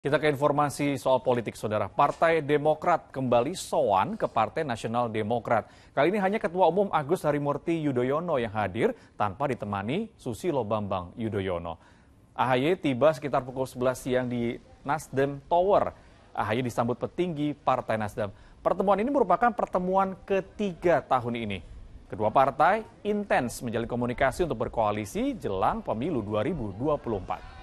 Kita ke informasi soal politik, saudara. Partai Demokrat kembali soan ke Partai Nasional Demokrat. Kali ini hanya Ketua Umum Agus Harimurti Yudhoyono yang hadir tanpa ditemani Susilo Bambang Yudhoyono. AHY tiba sekitar pukul 11 siang di Nasdem Tower. AHY disambut petinggi Partai Nasdem. Pertemuan ini merupakan pertemuan ketiga tahun ini. Kedua partai intens menjalin komunikasi untuk berkoalisi jelang pemilu 2024.